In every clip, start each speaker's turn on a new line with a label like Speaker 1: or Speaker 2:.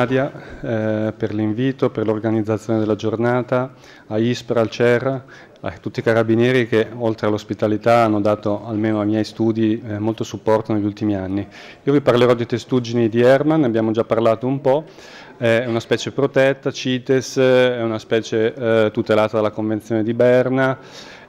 Speaker 1: Maria eh, per l'invito, per l'organizzazione della giornata, a Ispra, al CER, a tutti i carabinieri che oltre all'ospitalità hanno dato almeno ai miei studi eh, molto supporto negli ultimi anni. Io vi parlerò di testuggini di Herman, ne abbiamo già parlato un po', è una specie protetta, CITES, è una specie eh, tutelata dalla Convenzione di Berna,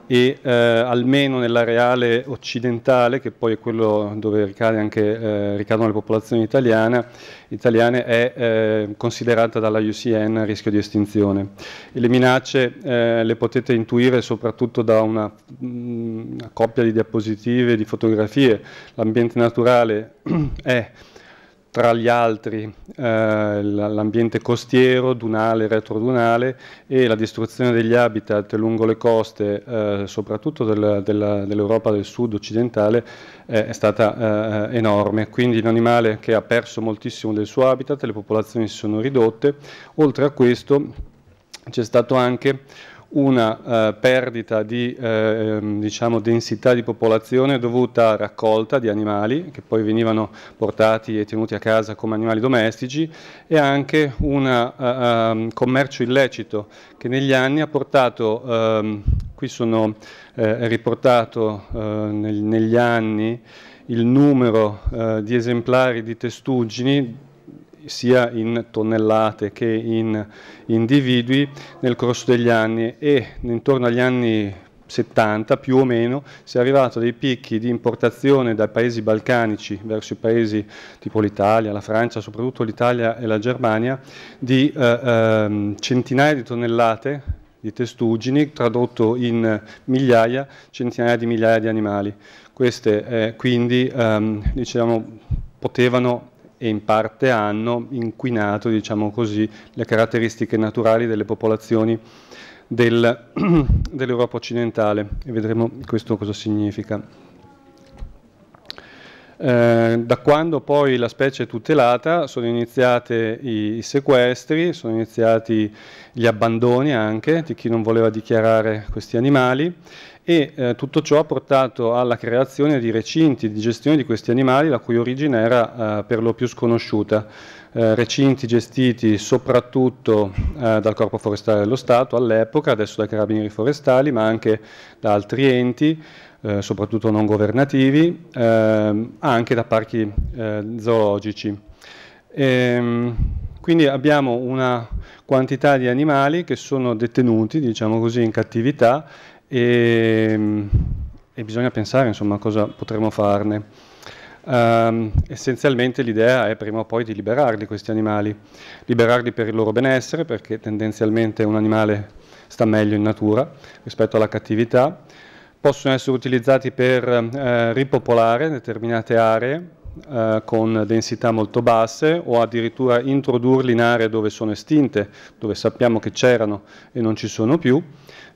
Speaker 1: e eh, almeno nell'areale occidentale, che poi è quello dove ricade anche, eh, ricadono le popolazioni italiane, italiane è eh, considerata dalla UCN a rischio di estinzione. E le minacce eh, le potete intuire soprattutto da una, mm, una coppia di diapositive, di fotografie. L'ambiente naturale è tra gli altri eh, l'ambiente costiero, dunale, retrodunale e la distruzione degli habitat lungo le coste, eh, soprattutto del, dell'Europa del sud occidentale, eh, è stata eh, enorme. Quindi un animale che ha perso moltissimo del suo habitat, le popolazioni si sono ridotte. Oltre a questo c'è stato anche una eh, perdita di eh, ehm, diciamo, densità di popolazione dovuta a raccolta di animali che poi venivano portati e tenuti a casa come animali domestici e anche un eh, ehm, commercio illecito che negli anni ha portato, ehm, qui sono eh, riportato eh, nel, negli anni il numero eh, di esemplari di testuggini sia in tonnellate che in individui nel corso degli anni e intorno agli anni 70 più o meno si è arrivato a dei picchi di importazione dai paesi balcanici verso i paesi tipo l'Italia, la Francia, soprattutto l'Italia e la Germania, di eh, eh, centinaia di tonnellate di testuggini, tradotto in migliaia, centinaia di migliaia di animali. Queste eh, quindi ehm, diciamo, potevano e in parte hanno inquinato, diciamo così, le caratteristiche naturali delle popolazioni del, dell'Europa occidentale e vedremo questo cosa significa. Eh, da quando poi la specie è tutelata sono iniziati i sequestri, sono iniziati gli abbandoni anche di chi non voleva dichiarare questi animali e eh, tutto ciò ha portato alla creazione di recinti di gestione di questi animali la cui origine era eh, per lo più sconosciuta, eh, recinti gestiti soprattutto eh, dal Corpo Forestale dello Stato all'epoca, adesso dai Carabinieri Forestali, ma anche da altri enti, eh, soprattutto non governativi, ehm, anche da parchi eh, zoologici. E, ehm, quindi abbiamo una quantità di animali che sono detenuti, diciamo così, in cattività e, ehm, e bisogna pensare insomma, a cosa potremmo farne. Um, essenzialmente l'idea è prima o poi di liberarli questi animali, liberarli per il loro benessere perché tendenzialmente un animale sta meglio in natura rispetto alla cattività, possono essere utilizzati per eh, ripopolare determinate aree eh, con densità molto basse o addirittura introdurli in aree dove sono estinte, dove sappiamo che c'erano e non ci sono più,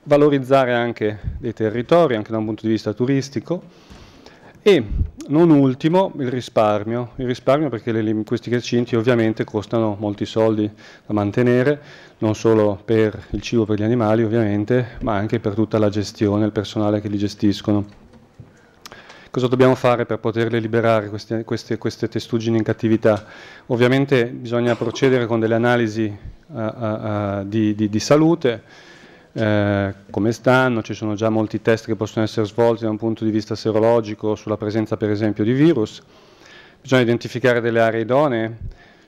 Speaker 1: valorizzare anche dei territori, anche da un punto di vista turistico, e non ultimo il risparmio, il risparmio perché le, questi recinti ovviamente costano molti soldi da mantenere, non solo per il cibo per gli animali ovviamente, ma anche per tutta la gestione, il personale che li gestiscono cosa dobbiamo fare per poterle liberare queste, queste, queste testuggini in cattività? Ovviamente bisogna procedere con delle analisi uh, uh, di, di, di, salute, eh, come stanno, ci sono già molti test che possono essere svolti da un punto di vista serologico sulla presenza per esempio di virus, bisogna identificare delle aree idonee,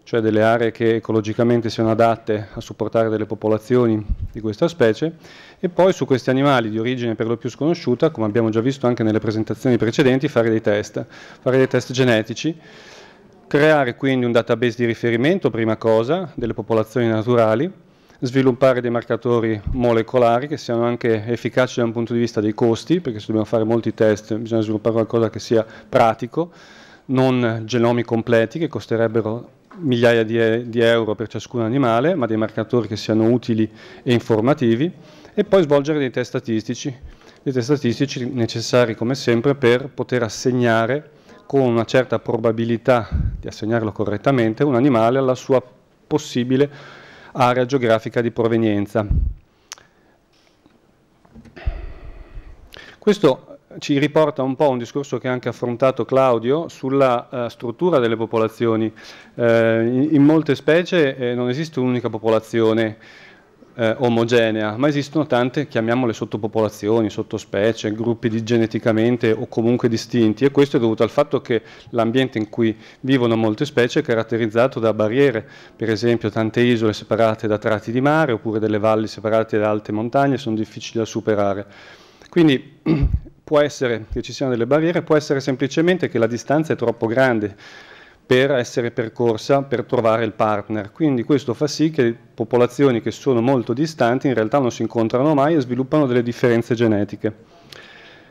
Speaker 1: cioè delle aree che ecologicamente siano adatte a supportare delle popolazioni di questa specie, e poi su questi animali di origine per lo più sconosciuta, come abbiamo già visto anche nelle presentazioni precedenti, fare dei test, fare dei test genetici, creare quindi un database di riferimento, prima cosa, delle popolazioni naturali, sviluppare dei marcatori molecolari che siano anche efficaci da un punto di vista dei costi, perché se dobbiamo fare molti test bisogna sviluppare qualcosa che sia pratico, non genomi completi che costerebbero migliaia di, di euro per ciascun animale, ma dei marcatori che siano utili e informativi, e poi svolgere dei test statistici, dei test statistici necessari come sempre per poter assegnare con una certa probabilità di assegnarlo correttamente un animale alla sua possibile area geografica di provenienza. Questo ci riporta un po' un discorso che ha anche affrontato Claudio sulla uh, struttura delle popolazioni. Uh, in, in, molte specie eh, non esiste un'unica popolazione eh, omogenea, ma esistono tante, chiamiamole sottopopolazioni, sottospecie, gruppi di geneticamente o comunque distinti e questo è dovuto al fatto che l'ambiente in cui vivono molte specie è caratterizzato da barriere, per esempio tante isole separate da tratti di mare oppure delle valli separate da alte montagne sono difficili da superare. Quindi può essere che ci siano delle barriere, può essere semplicemente che la distanza è troppo grande per essere percorsa, per trovare il partner. Quindi questo fa sì che popolazioni che sono molto distanti in realtà non si incontrano mai e sviluppano delle differenze genetiche.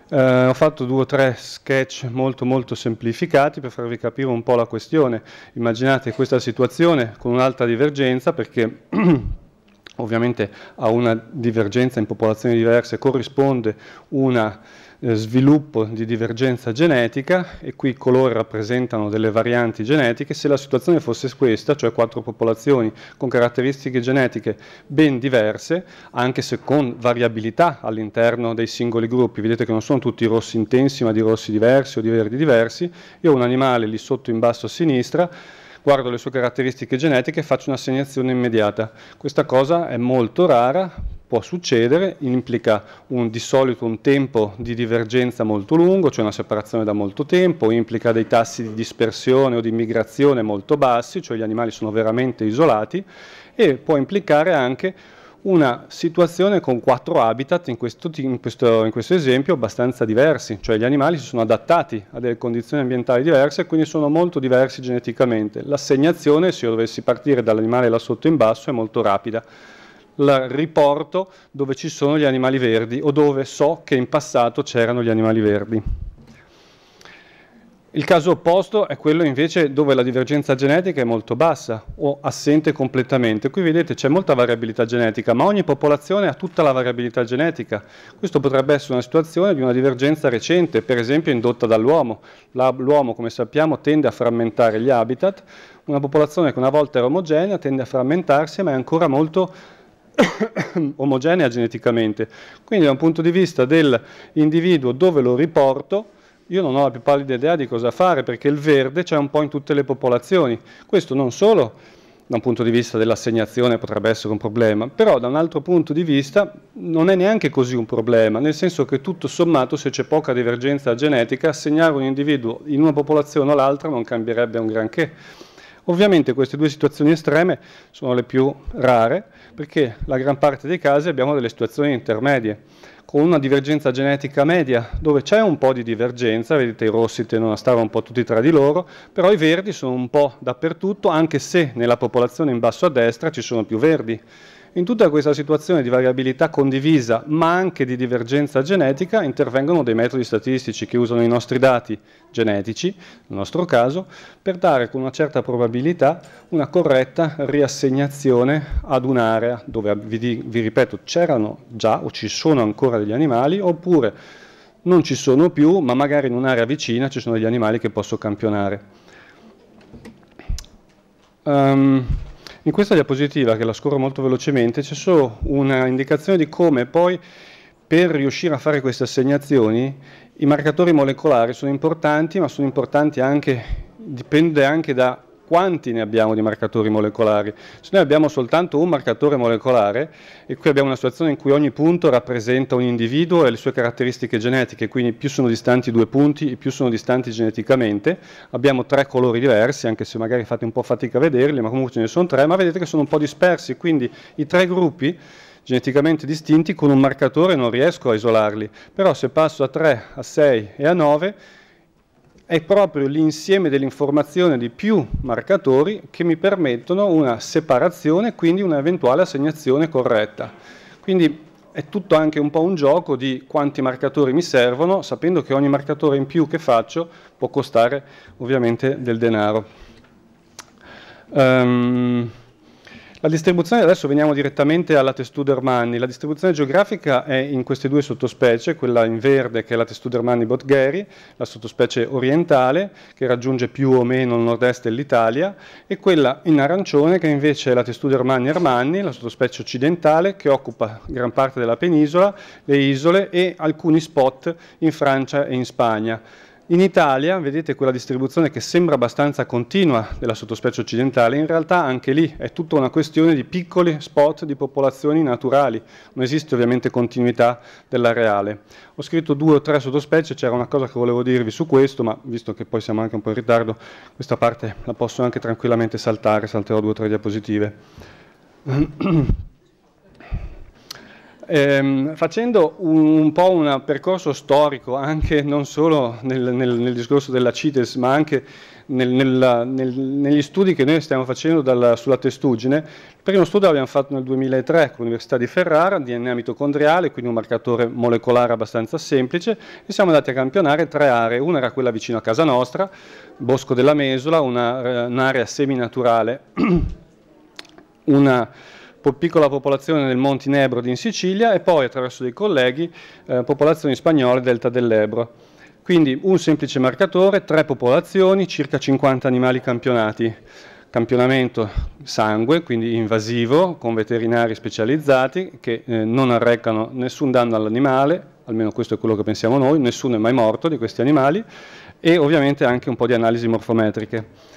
Speaker 1: Eh, ho fatto due o tre sketch molto molto semplificati per farvi capire un po' la questione. Immaginate questa situazione con un'alta divergenza perché ovviamente a una divergenza in popolazioni diverse corrisponde un eh, sviluppo di divergenza genetica e qui i colori rappresentano delle varianti genetiche, se la situazione fosse questa, cioè quattro popolazioni con caratteristiche genetiche ben diverse, anche se con variabilità all'interno dei singoli gruppi, vedete che non sono tutti rossi intensi ma di rossi diversi o di verdi diversi, io ho un animale lì sotto in basso a sinistra, guardo le sue caratteristiche genetiche e faccio un'assegnazione immediata. Questa cosa è molto rara, può succedere, implica un, di solito un tempo di divergenza molto lungo, cioè una separazione da molto tempo, implica dei tassi di dispersione o di migrazione molto bassi, cioè gli animali sono veramente isolati, e può implicare anche una situazione con quattro habitat, in questo, in, questo, in questo, esempio, abbastanza diversi, cioè gli animali si sono adattati a delle condizioni ambientali diverse e quindi sono molto diversi geneticamente. L'assegnazione, se io dovessi partire dall'animale là sotto in basso, è molto rapida. La riporto dove ci sono gli animali verdi o dove so che in passato c'erano gli animali verdi. Il caso opposto è quello invece dove la divergenza genetica è molto bassa o assente completamente. Qui vedete c'è molta variabilità genetica, ma ogni popolazione ha tutta la variabilità genetica. Questo potrebbe essere una situazione di una divergenza recente, per esempio indotta dall'uomo. L'uomo, come sappiamo, tende a frammentare gli habitat. Una popolazione che una volta era omogenea tende a frammentarsi, ma è ancora molto omogenea geneticamente. Quindi da un punto di vista dell'individuo dove lo riporto, io non ho la più pallida idea di cosa fare perché il verde c'è un po' in tutte le popolazioni. Questo non solo da un punto di vista dell'assegnazione potrebbe essere un problema, però da un altro punto di vista non è neanche così un problema, nel senso che tutto sommato se c'è poca divergenza genetica, assegnare un individuo in una popolazione o l'altra non cambierebbe un granché. Ovviamente queste due situazioni estreme sono le più rare, perché la gran parte dei casi abbiamo delle situazioni intermedie, con una divergenza genetica media, dove c'è un po' di divergenza, vedete i rossi tendono a stare un po' tutti tra di loro, però i verdi sono un po' dappertutto, anche se nella popolazione in basso a destra ci sono più verdi. In tutta questa situazione di variabilità condivisa, ma anche di divergenza genetica, intervengono dei metodi statistici che usano i nostri dati genetici, nel nostro caso, per dare con una certa probabilità una corretta riassegnazione ad un'area dove, vi, ripeto, c'erano già o ci sono ancora degli animali, oppure non ci sono più, ma magari in un'area vicina ci sono degli animali che posso campionare. Um, in questa diapositiva, che la scorro molto velocemente, c'è solo un'indicazione di come poi per riuscire a fare queste assegnazioni i marcatori molecolari sono importanti, ma sono importanti anche, dipende anche da quanti ne abbiamo di marcatori molecolari? Se noi abbiamo soltanto un marcatore molecolare, e qui abbiamo una situazione in cui ogni punto rappresenta un individuo e le sue caratteristiche genetiche, quindi più sono distanti due punti, più sono distanti geneticamente, abbiamo tre colori diversi, anche se magari fate un po' fatica a vederli, ma comunque ce ne sono tre, ma vedete che sono un po' dispersi, quindi i tre gruppi geneticamente distinti con un marcatore non riesco a isolarli, però se passo a 3, a 6 e a 9 è proprio l'insieme dell'informazione di più marcatori che mi permettono una separazione, quindi un'eventuale assegnazione corretta. Quindi è tutto anche un po' un gioco di quanti marcatori mi servono, sapendo che ogni marcatore in più che faccio può costare ovviamente del denaro. Um, la distribuzione, adesso veniamo direttamente alla Testudermanni, la distribuzione geografica è in queste due sottospecie, quella in verde che è la Testudermanni botgheri, la sottospecie orientale che raggiunge più o meno il nord-est dell'Italia e quella in arancione che invece è la Testudermanni ermanni, la sottospecie occidentale che occupa gran parte della penisola, le isole e alcuni spot in Francia e in Spagna. In Italia, vedete quella distribuzione che sembra abbastanza continua della sottospecie occidentale, in realtà anche lì è tutta una questione di piccoli spot di popolazioni naturali, non esiste ovviamente continuità dell'areale. Ho scritto due o tre sottospecie, c'era una cosa che volevo dirvi su questo, ma visto che poi siamo anche un po' in ritardo, questa parte la posso anche tranquillamente saltare, salterò due o tre diapositive. Ehm, facendo un, un, po' un percorso storico, anche non solo nel, nel, nel discorso della CITES, ma anche nel, negli studi che noi stiamo facendo dalla, sulla testuggine, il primo studio l'abbiamo fatto nel 2003 con l'Università di Ferrara, DNA mitocondriale, quindi un marcatore molecolare abbastanza semplice, e siamo andati a campionare tre aree, una era quella vicino a casa nostra, Bosco della Mesola, una, eh, un'area seminaturale, una piccola popolazione del Montenebro in Sicilia e poi attraverso dei colleghi eh, popolazioni spagnole delta dell'Ebro. Quindi un semplice marcatore, tre popolazioni, circa 50 animali campionati. Campionamento sangue, quindi invasivo, con veterinari specializzati che eh, non arrecano nessun danno all'animale, almeno questo è quello che pensiamo noi, nessuno è mai morto di questi animali, e ovviamente anche un po' di analisi morfometriche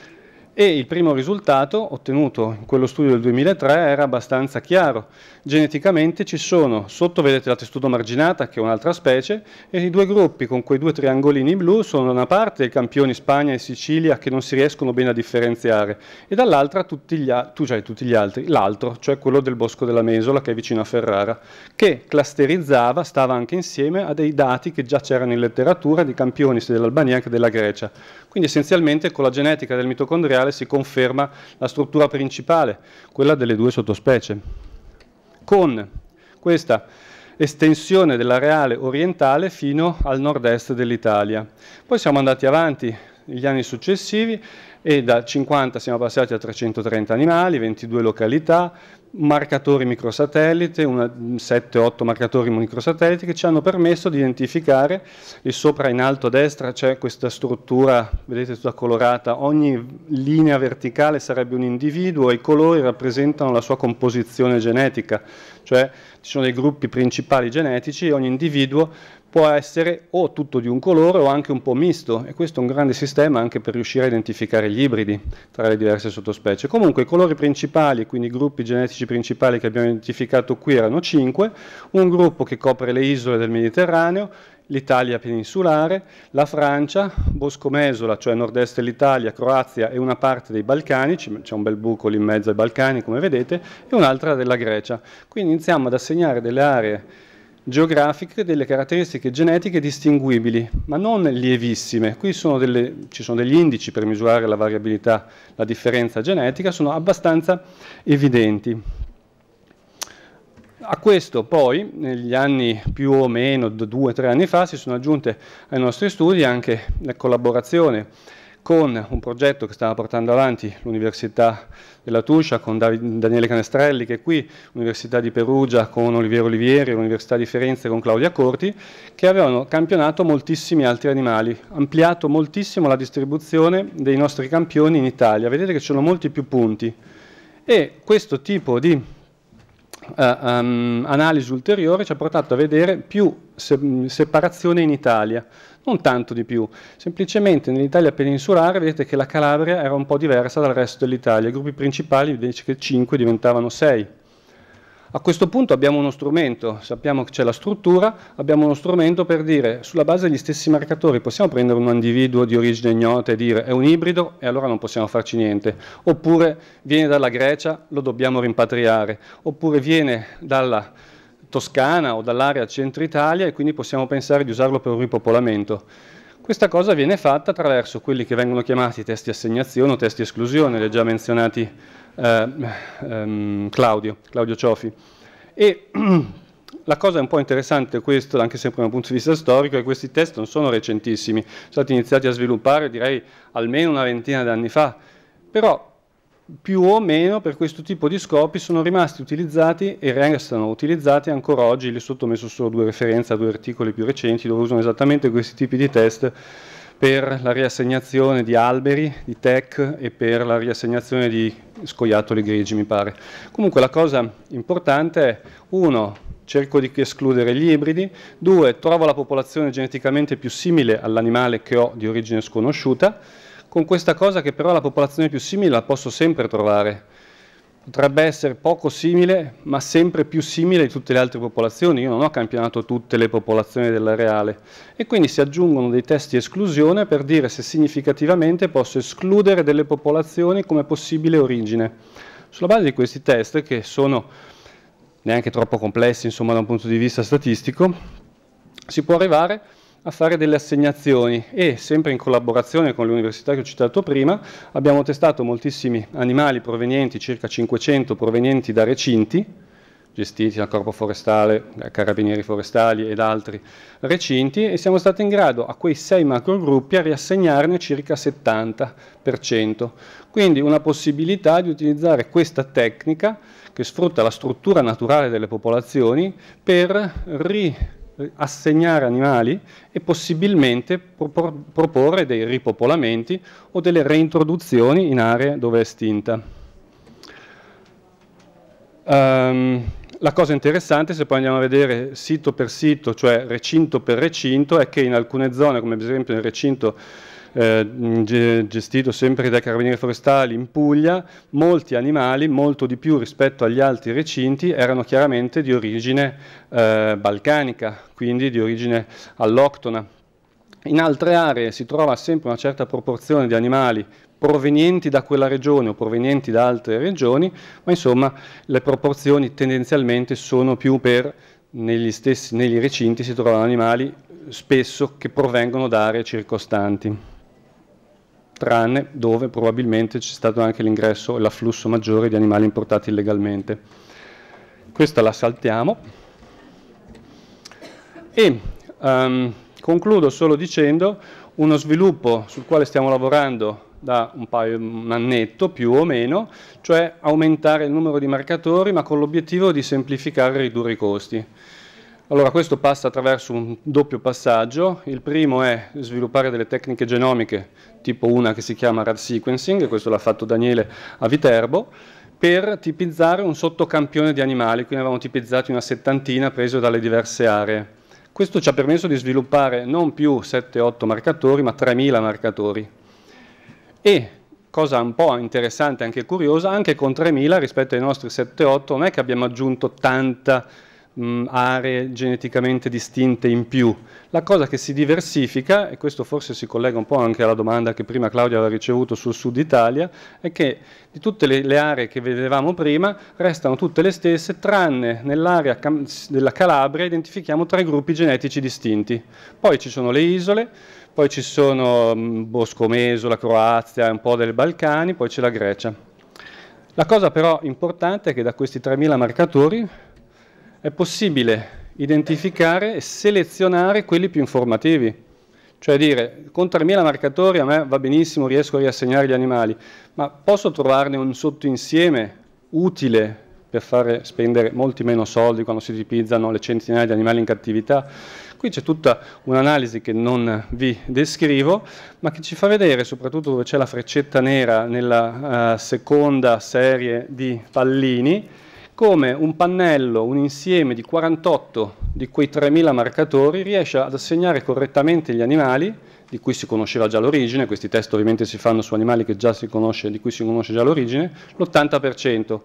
Speaker 1: e il primo risultato ottenuto in quello studio del 2003 era abbastanza chiaro. Geneticamente ci sono, sotto vedete la testudo marginata che è un'altra specie e i due gruppi con quei due triangolini blu sono da una parte i campioni Spagna e Sicilia che non si riescono bene a differenziare e dall'altra tutti gli, tu, cioè, tutti gli altri, l'altro, cioè quello del Bosco della Mesola che è vicino a Ferrara, che clusterizzava, stava anche insieme a dei dati che già c'erano in letteratura di campioni sia dell'Albania che della Grecia. Quindi essenzialmente con la genetica del mitocondriale si conferma la struttura principale, quella delle due sottospecie. Con questa estensione dell'areale orientale fino al nord-est dell'Italia. Poi siamo andati avanti gli anni successivi e da 50 siamo passati a 330 animali, 22 località, marcatori microsatellite, 7-8 marcatori microsatellite che ci hanno permesso di identificare, lì sopra in alto a destra c'è questa struttura, vedete tutta colorata, ogni linea verticale sarebbe un individuo e i colori rappresentano la sua composizione genetica, cioè ci sono dei gruppi principali genetici e ogni individuo può essere o tutto di un colore o anche un po' misto e questo è un grande sistema anche per riuscire a identificare gli ibridi tra le diverse sottospecie. Comunque i colori principali, quindi i gruppi genetici principali che abbiamo identificato qui erano 5, un gruppo che copre le isole del Mediterraneo, l'Italia peninsulare, la Francia, Bosco Mesola, cioè nord-est dell'Italia, Croazia e una parte dei Balcani, c'è un bel buco lì in mezzo ai Balcani come vedete, e un'altra della Grecia. Quindi iniziamo ad assegnare delle aree geografiche delle caratteristiche genetiche distinguibili, ma non lievissime. Qui sono delle, ci sono degli indici per misurare la variabilità, la differenza genetica, sono abbastanza evidenti. A questo poi, negli anni più o meno, due o tre anni fa, si sono aggiunte ai nostri studi anche la collaborazione con un progetto che stava portando avanti l'Università della Tuscia con Daniele Canestrelli che è qui, l'Università di Perugia con Oliviero Olivieri, l'Università di Firenze con Claudia Corti, che avevano campionato moltissimi altri animali, ampliato moltissimo la distribuzione dei nostri campioni in Italia. Vedete che ci sono molti più punti e questo tipo di Uh, um, analisi ulteriore ci ha portato a vedere più se separazione in Italia non tanto di più, semplicemente nell'Italia peninsulare vedete che la Calabria era un po' diversa dal resto dell'Italia, i gruppi principali invece che 5 diventavano 6. A questo punto abbiamo uno strumento, sappiamo che c'è la struttura, abbiamo uno strumento per dire sulla base degli stessi marcatori possiamo prendere un individuo di origine ignota e dire è un ibrido e allora non possiamo farci niente, oppure viene dalla Grecia, lo dobbiamo rimpatriare, oppure viene dalla Toscana o dall'area centro Italia e quindi possiamo pensare di usarlo per un ripopolamento. Questa cosa viene fatta attraverso quelli che vengono chiamati test di assegnazione o test di esclusione, li ha già menzionati eh, ehm, Claudio, Claudio Ciofi. E la cosa un po' interessante, è questo, anche sempre dal punto di vista storico, è che questi test non sono recentissimi, sono stati iniziati a sviluppare direi almeno una ventina di anni fa, però più o meno per questo tipo di scopi sono rimasti utilizzati e restano utilizzati ancora oggi, lì sotto ho messo solo due referenze a due articoli più recenti dove usano esattamente questi tipi di test per la riassegnazione di alberi, di tech e per la riassegnazione di scoiattoli grigi mi pare. Comunque la cosa importante è uno cerco di escludere gli ibridi, due trovo la popolazione geneticamente più simile all'animale che ho di origine sconosciuta con questa cosa che però la popolazione più simile la posso sempre trovare. Potrebbe essere poco simile, ma sempre più simile di tutte le altre popolazioni. Io non ho campionato tutte le popolazioni dell'areale. E quindi si aggiungono dei test di esclusione per dire se significativamente posso escludere delle popolazioni come possibile origine. Sulla base di questi test, che sono neanche troppo complessi insomma, da un punto di vista statistico, si può arrivare a a fare delle assegnazioni e sempre in collaborazione con le università che ho citato prima abbiamo testato moltissimi animali provenienti, circa 500 provenienti da recinti gestiti dal corpo forestale, carabinieri forestali ed altri recinti e siamo stati in grado a quei sei macrogruppi a riassegnarne circa 70%. Quindi una possibilità di utilizzare questa tecnica che sfrutta la struttura naturale delle popolazioni per riassegnare eh, assegnare animali e possibilmente proporre dei ripopolamenti o delle reintroduzioni in aree dove è estinta. Um, la cosa interessante, se poi andiamo a vedere sito per sito, cioè recinto per recinto, è che in alcune zone, come ad esempio nel recinto eh, gestito sempre dai carabinieri forestali in Puglia, molti animali, molto di più rispetto agli altri recinti, erano chiaramente di origine eh, balcanica, quindi di origine alloctona. In altre aree si trova sempre una certa proporzione di animali provenienti da quella regione o provenienti da altre regioni, ma insomma le proporzioni tendenzialmente sono più per negli, stessi, negli recinti si trovano animali spesso che provengono da aree circostanti tranne dove probabilmente c'è stato anche l'ingresso e l'afflusso maggiore di animali importati illegalmente. Questa la saltiamo. E um, concludo solo dicendo uno sviluppo sul quale stiamo lavorando da un, paio, un annetto più o meno, cioè aumentare il numero di marcatori ma con l'obiettivo di semplificare e ridurre i costi. Allora, questo passa attraverso un doppio passaggio. Il primo è sviluppare delle tecniche genomiche, tipo una che si chiama RAD sequencing, e questo l'ha fatto Daniele a Viterbo, per tipizzare un sottocampione di animali, quindi avevamo tipizzato una settantina preso dalle diverse aree. Questo ci ha permesso di sviluppare non più 7-8 marcatori, ma 3.000 marcatori. E cosa un po' interessante e anche curiosa, anche con 3.000 rispetto ai nostri 7-8 non è che abbiamo aggiunto tanta mh, mm, aree geneticamente distinte in più. La cosa che si diversifica, e questo forse si collega un po' anche alla domanda che prima Claudia aveva ricevuto sul sud Italia, è che di tutte le, le aree che vedevamo prima restano tutte le stesse, tranne nell'area della Calabria identifichiamo tre gruppi genetici distinti. Poi ci sono le isole, poi ci sono mm, Bosco Meso, la Croazia, un po' dei Balcani, poi c'è la Grecia. La cosa però importante è che da questi 3.000 marcatori è possibile identificare e selezionare quelli più informativi. Cioè dire, con 3.000 marcatori a me va benissimo, riesco a riassegnare gli animali, ma posso trovarne un sottoinsieme utile per fare spendere molti meno soldi quando si tipizzano le centinaia di animali in cattività. Qui c'è tutta un'analisi che non vi descrivo, ma che ci fa vedere, soprattutto dove c'è la freccetta nera nella uh, seconda serie di pallini, come un pannello, un insieme di 48 di quei 3.000 marcatori riesce ad assegnare correttamente gli animali, di cui si conosceva già l'origine, questi test ovviamente si fanno su animali conosce, di cui si conosce già l'origine, l'80%,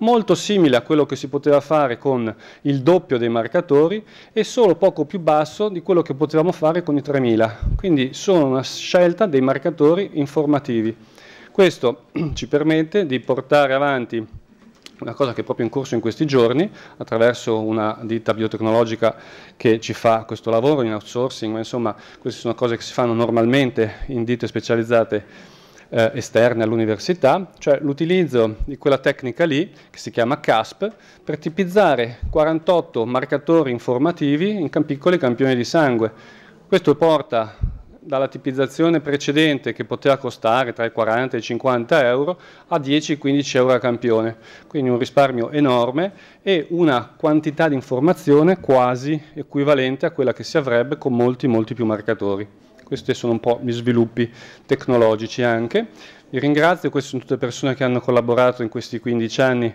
Speaker 1: molto simile a quello che si poteva fare con il doppio dei marcatori e solo poco più basso di quello che potevamo fare con i 3.000, quindi sono una scelta dei marcatori informativi. Questo ci permette di portare avanti una cosa che è proprio in corso in questi giorni, attraverso una ditta biotecnologica che ci fa questo lavoro in outsourcing, ma insomma queste sono cose che si fanno normalmente in ditte specializzate eh, esterne all'università, cioè l'utilizzo di quella tecnica lì, che si chiama CASP, per tipizzare 48 marcatori informativi in piccoli campioni di sangue. Questo porta dalla tipizzazione precedente che poteva costare tra i 40 e i 50 euro a 10-15 euro a campione, quindi un risparmio enorme e una quantità di informazione quasi equivalente a quella che si avrebbe con molti molti più marcatori. Questi sono un po' gli sviluppi tecnologici anche. Vi ringrazio, queste sono tutte le persone che hanno collaborato in questi 15 anni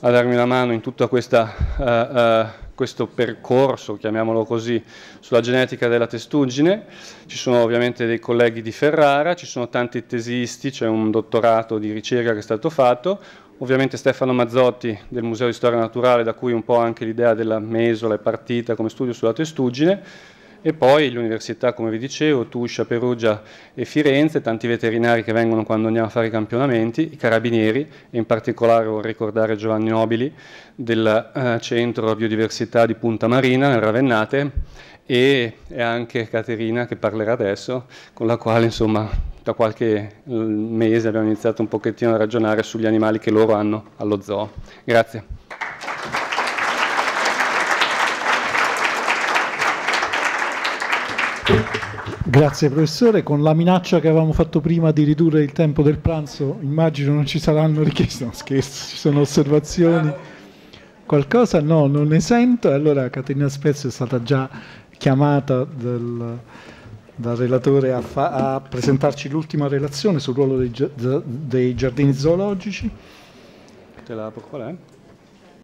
Speaker 1: a darmi una mano in tutta questa... Uh, uh, questo percorso, chiamiamolo così, sulla genetica della testuggine. Ci sono ovviamente dei colleghi di Ferrara, ci sono tanti tesisti, c'è un dottorato di ricerca che è stato fatto, Ovviamente Stefano Mazzotti del Museo di Storia Naturale, da cui un po' anche l'idea della mesola è partita come studio sulla testuggine, e poi l'università, come vi dicevo, Tuscia, Perugia e Firenze, tanti veterinari che vengono quando andiamo a fare i campionamenti, i carabinieri, e in particolare vorrei ricordare Giovanni Nobili del eh, Centro Biodiversità di Punta Marina, nel Ravennate, e, e anche Caterina che parlerà adesso, con la quale insomma da qualche mese abbiamo iniziato un pochettino a ragionare sugli animali che loro hanno allo zoo. Grazie. Grazie professore, con la minaccia che avevamo fatto prima di ridurre il tempo del pranzo, immagino non ci saranno richieste, no scherzo, ci sono osservazioni, qualcosa? No, non ne sento, allora Caterina Spezzo è stata già chiamata dal, dal relatore a, fa, a presentarci l'ultima relazione sul ruolo dei, dei giardini zoologici. Te la, qual è? Eh?